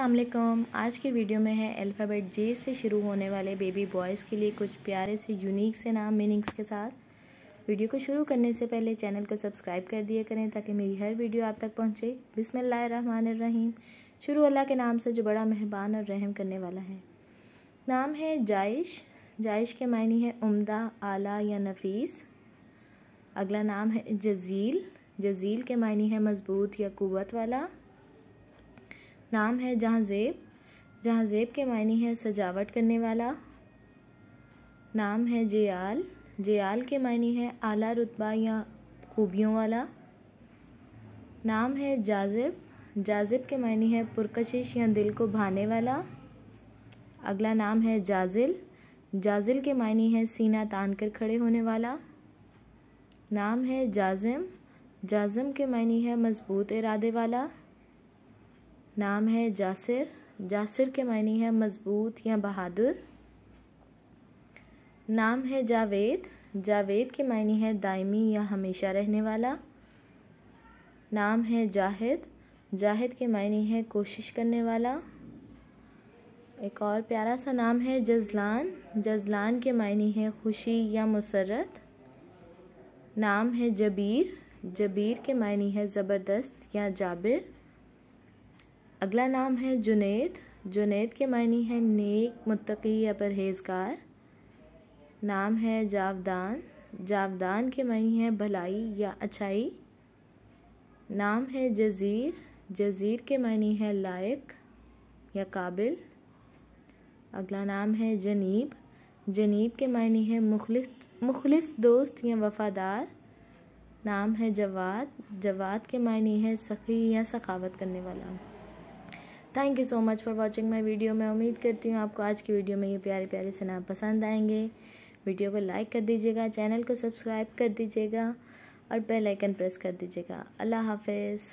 अल्लाम आज की वीडियो में है अल्फ़ाबेट जे से शुरू होने वाले बेबी बॉयज़ के लिए कुछ प्यारे से यूनिक से नाम मीनिंग्स के साथ वीडियो को शुरू करने से पहले चैनल को सब्सक्राइब कर दिया करें ताकि मेरी हर वीडियो आप तक पहुंचे बिसमीम शुरू अल्लाह के नाम से जो बड़ा मेहरबान और रहम करने वाला है नाम है जाइश जाइश के मायने है उमदा आला या नफीस अगला नाम है जजील जजील के मायने है मज़बूत या क़वत वाला नाम है जहाँ जेब जहाँ जेब के मायने हैं सजावट करने वाला नाम है जयाल जयाल के मायने हैं आला रुतबा या खूबियों वाला नाम है जाजिब जाजिब के मायने हैं पुरकशिश या दिल को भाने वाला अगला नाम है जाजिल जाजिल के मायने हैं सीना तान कर खड़े होने वाला नाम है जाजिम जाजिम के मायने है मजबूत इरादे वाला नाम है जासिर जासिर के मायने है मज़बूत या बहादुर नाम है जावेद जावेद के मायने है दायमी या हमेशा रहने वाला नाम है जाहिद जाहिद के मायने है कोशिश करने वाला एक और प्यारा सा नाम है जजलान जजलान के मायने है खुशी या मुसरत नाम है जबीर जबीर के मायने है ज़बरदस्त या जाबिर अगला नाम है जुनेद जुनेद के मायने हैं नेक मुतकी या परहेजगार नाम है जावदान जावदान के मायने हैं भलाई या अच्छाई नाम है जजीर जजीर के मायने हैं लायक या काबिल अगला नाम है जनीब जनीब के मायने हैं मुखलिस मुखलिस दोस्त या वफ़ादार नाम है जवाद जवाद के मायने हैं सखी या सखावत करने वाला thank you so much for watching my video मैं उम्मीद करती हूँ आपको आज की वीडियो में ये प्यारे प्यारे सना पसंद आएंगे वीडियो को लाइक कर दीजिएगा चैनल को सब्सक्राइब कर दीजिएगा और बेल आइकन प्रेस कर दीजिएगा अल्लाह हाफिज़